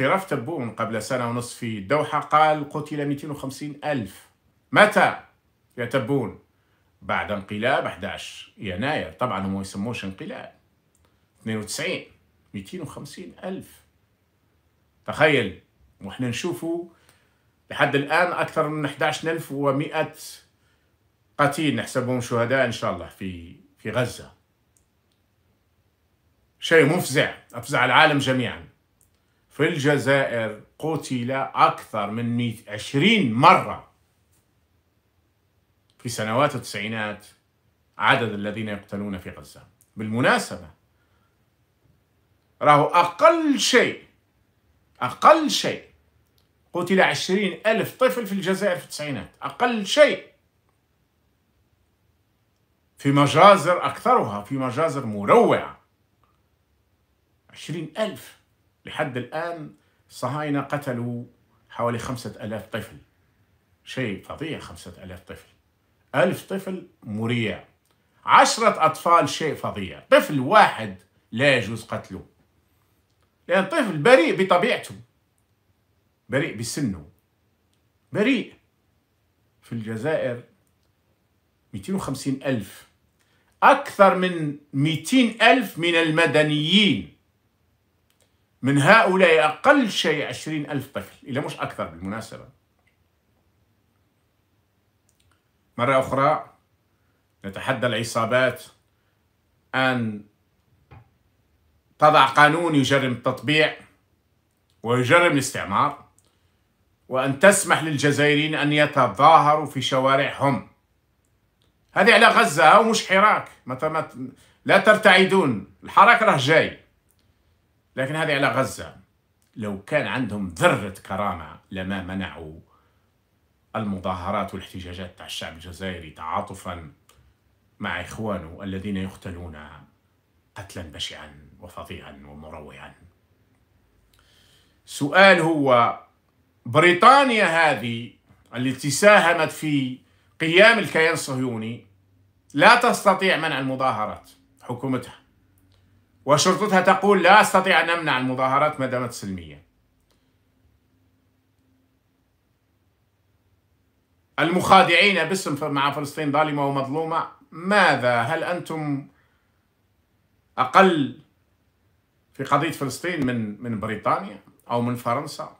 اعتراف تبون قبل سنة ونصف في الدوحة قال قتل 250 ألف متى يا تبون بعد انقلاب 11 يناير طبعا هم يسموش انقلاب 92 250 ألف تخيل وإحنا نشوفوا لحد الآن أكثر من 11 ألف ومئة قتيل نحسبهم شهداء إن شاء الله في في غزة شيء مفزع أفزع العالم جميعاً في الجزائر قتل أكثر من 120 مرة في سنوات التسعينات عدد الذين يقتلون في غزة بالمناسبة راهو أقل شيء أقل شيء قتل عشرين ألف طفل في الجزائر في التسعينات أقل شيء في مجازر أكثرها في مجازر مروعة عشرين ألف لحد الآن الصهاينة قتلوا حوالي خمسة ألاف طفل شيء فظيع خمسة ألاف طفل ألف طفل مريع عشرة أطفال شيء فظيع طفل واحد لا يجوز قتله لأن طفل بريء بطبيعته بريء بسنه بريء في الجزائر 250 ألف أكثر من 200 ألف من المدنيين من هؤلاء أقل شيء عشرين ألف طفل إلا مش أكثر بالمناسبة مرة أخرى نتحدى العصابات أن تضع قانون يجرم التطبيع ويجرم الاستعمار وأن تسمح للجزائريين أن يتظاهروا في شوارعهم هذه على غزة ومش حراك ما لا ترتعدون الحراك راه جاي لكن هذه على غزة لو كان عندهم ذرة كرامة لما منعوا المظاهرات والاحتجاجات تاع الشعب الجزائري تعاطفا مع إخوانه الذين يقتلون قتلا بشعا وفظيعا ومروعا سؤال هو بريطانيا هذه التي ساهمت في قيام الكيان الصهيوني لا تستطيع منع المظاهرات حكومتها وشرطتها تقول لا أستطيع أن أمنع المظاهرات ما دامت سلمية المخادعين باسم مع فلسطين ظالمة ومظلومة ماذا هل أنتم أقل في قضية فلسطين من من بريطانيا أو من فرنسا